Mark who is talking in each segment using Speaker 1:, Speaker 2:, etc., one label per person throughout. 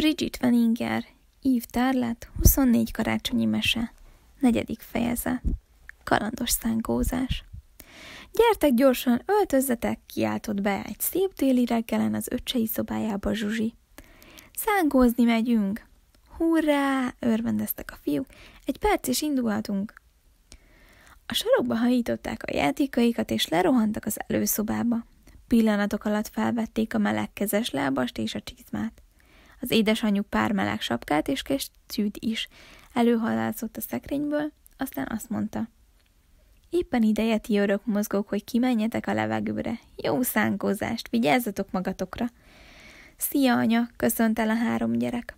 Speaker 1: Bridget Van Inger, Ív 24 karácsonyi mese, negyedik fejezet, kalandos szánkózás. Gyertek gyorsan, öltözzetek, kiáltott be egy szép téli reggelen az öcsei szobájába Zsuzsi. Szánkózni megyünk! Hurrá! örvendeztek a fiúk, egy perc és indulhatunk. A sarokba hajították a játékaikat, és lerohantak az előszobába. Pillanatok alatt felvették a melegkezes lábast és a csizmát. Az édesanyjuk pár meleg sapkát és kesztyűt is előhalászott a szekrényből, aztán azt mondta. Éppen ideje ti örök mozgók, hogy kimenjetek a levegőre. Jó szánkozást, vigyázzatok magatokra! Szia, anya, köszönt el a három gyerek.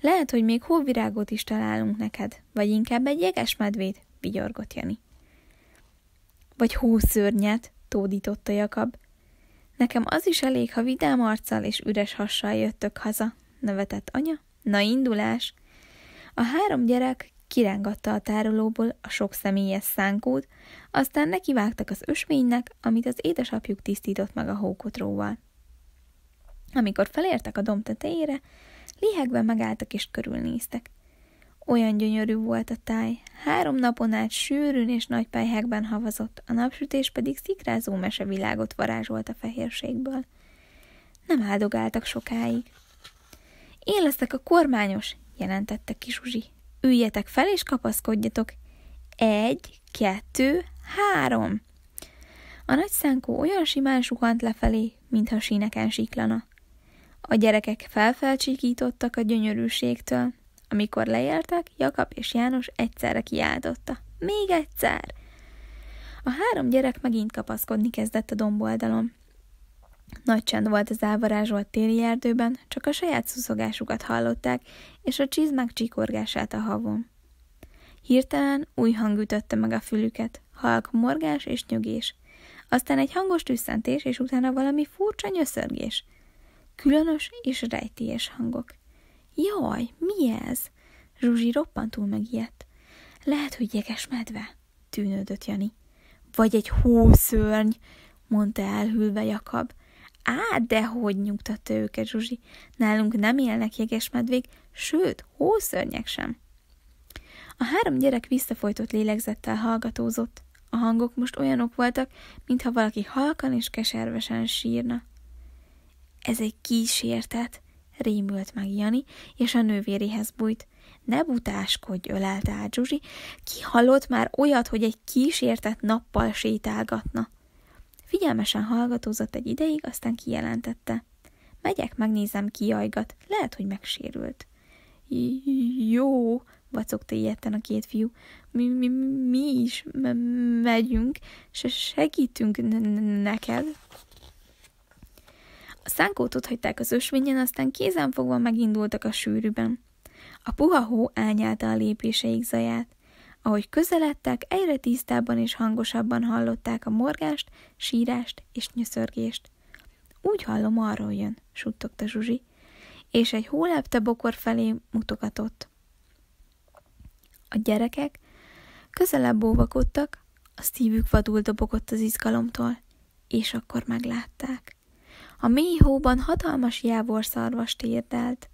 Speaker 1: Lehet, hogy még hóvirágot is találunk neked, vagy inkább egy medvét, vigyorgott Jani. Vagy hószörnyet, tódította Jakab. Nekem az is elég, ha vidám arccal és üres hassal jöttök haza, nevetett anya. Na indulás! A három gyerek kirángatta a tárolóból a sok személyes szánkót, aztán nekivágtak az ösvénynek, amit az édesapjuk tisztított meg a hókotróval. Amikor felértek a domb tetejére, lihegve megálltak és körülnéztek. Olyan gyönyörű volt a táj, három napon át sűrűn és nagy pejhekben havazott, a napsütés pedig szikrázó mesevilágot varázsolt a fehérségből. Nem áldogáltak sokáig. Én leszek a kormányos, jelentette Kisuzsi. Üljetek fel és kapaszkodjatok. Egy, kettő, három. A nagy szánkó olyan simán suhant lefelé, mintha síneken siklana. A gyerekek felfelcsíkítottak a gyönyörűségtől. Amikor leértek, Jakab és János egyszerre kiáltotta. Még egyszer! A három gyerek megint kapaszkodni kezdett a domboldalon. Nagy csend volt az elvarázsolt téli erdőben, csak a saját szuszogásukat hallották, és a csizmák csikorgását a havon. Hirtelen új hang ütötte meg a fülüket, halk morgás és nyögés. Aztán egy hangos tüsszentés, és utána valami furcsa nyöszörgés. Különös és rejtélyes hangok. Jaj, mi ez? Zsuzsi roppantul megijedt. Lehet, hogy jeges medve, tűnődött Jani. Vagy egy hószörny, mondta elhűlve Jakab. Á, de hogy nyugtatta őket Zsuzsi. Nálunk nem élnek jegesmedvék, sőt, hószörnyek sem. A három gyerek visszafolytott lélegzettel hallgatózott. A hangok most olyanok voltak, mintha valaki halkan és keservesen sírna. Ez egy kísértet, rémült meg Jani, és a nővéréhez bújt. Ne butáskodj, ölelte át Zsuzsi. Ki hallott már olyat, hogy egy kísértet nappal sétálgatna? Figyelmesen hallgatózott egy ideig, aztán kijelentette. Megyek, megnézem, ki jajgat. Lehet, hogy megsérült. Jó, vacogta ilyetten a két fiú. Mi, mi, mi is megyünk, és segítünk neked. A szánkót hagyták az ösvényen, aztán fogva megindultak a sűrűben. A puha hó elnyelte a lépéseik zaját. Ahogy közeledtek, egyre tisztábban és hangosabban hallották a morgást, sírást és nyöszörgést. Úgy hallom, arról jön, suttogta Zsuzsi, és egy hólepte bokor felé mutogatott. A gyerekek közelebb óvakodtak, a szívük vadul dobogott az izgalomtól, és akkor meglátták. A mély hóban hatalmas jávorszarvas térdelt.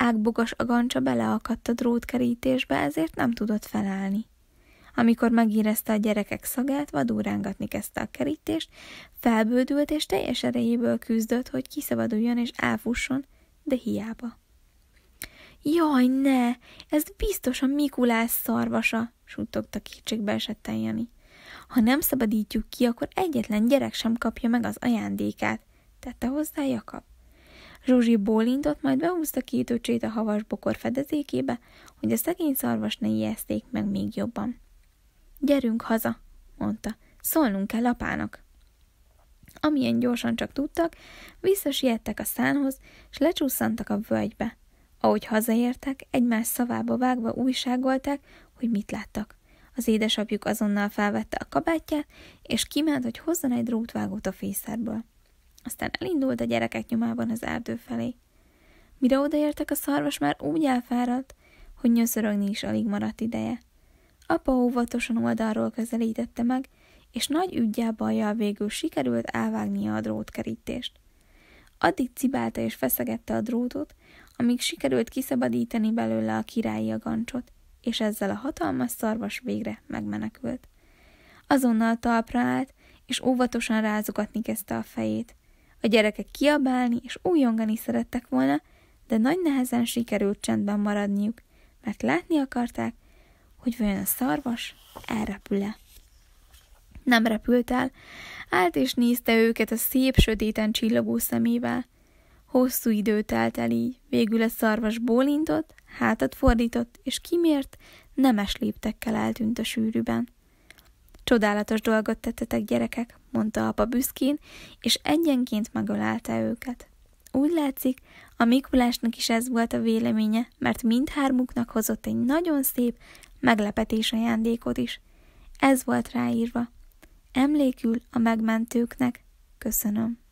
Speaker 1: Ágbogas agancsa beleakadt a drótkerítésbe, ezért nem tudott felállni. Amikor megérezte a gyerekek szagát, vadul rángatni kezdte a kerítést, felbődült és teljes erejéből küzdött, hogy kiszabaduljon és elfusson, de hiába. Jaj, ne! Ez biztos a Mikulás szarvasa, suttogta kétségbe esetten Jani. Ha nem szabadítjuk ki, akkor egyetlen gyerek sem kapja meg az ajándékát, tette hozzá Jakab. Zsuzsi bólintott, majd behúzta két öcsét a havas bokor fedezékébe, hogy a szegény szarvas ne ijeszték meg még jobban. Gyerünk haza, mondta, szólnunk kell apának. Amilyen gyorsan csak tudtak, visszasiettek a szánhoz, és lecsúszantak a völgybe. Ahogy hazaértek, egymás szavába vágva újságolták, hogy mit láttak. Az édesapjuk azonnal felvette a kabátját, és kiment, hogy hozzon egy drótvágót a fészerből aztán elindult a gyerekek nyomában az erdő felé. Mire odaértek, a szarvas már úgy elfáradt, hogy nyöszörögni is alig maradt ideje. Apa óvatosan oldalról közelítette meg, és nagy ügyjel bajjal végül sikerült elvágnia a drótkerítést. Addig cibálta és feszegette a drótot, amíg sikerült kiszabadítani belőle a királyi agancsot, és ezzel a hatalmas szarvas végre megmenekült. Azonnal talpra állt, és óvatosan rázogatni kezdte a fejét. A gyerekek kiabálni és újongani szerettek volna, de nagy nehezen sikerült csendben maradniuk, mert látni akarták, hogy vajon a szarvas elrepül-e. Nem repült el, állt és nézte őket a szép sötéten csillogó szemével. Hosszú idő telt el így, végül a szarvas bólintott, hátat fordított, és kimért, nemes léptekkel eltűnt a sűrűben. Csodálatos dolgot tettetek, gyerekek, mondta apa büszkén, és egyenként megölelte őket. Úgy látszik, a Mikulásnak is ez volt a véleménye, mert mindhármuknak hozott egy nagyon szép meglepetés ajándékot is. Ez volt ráírva. Emlékül a megmentőknek. Köszönöm.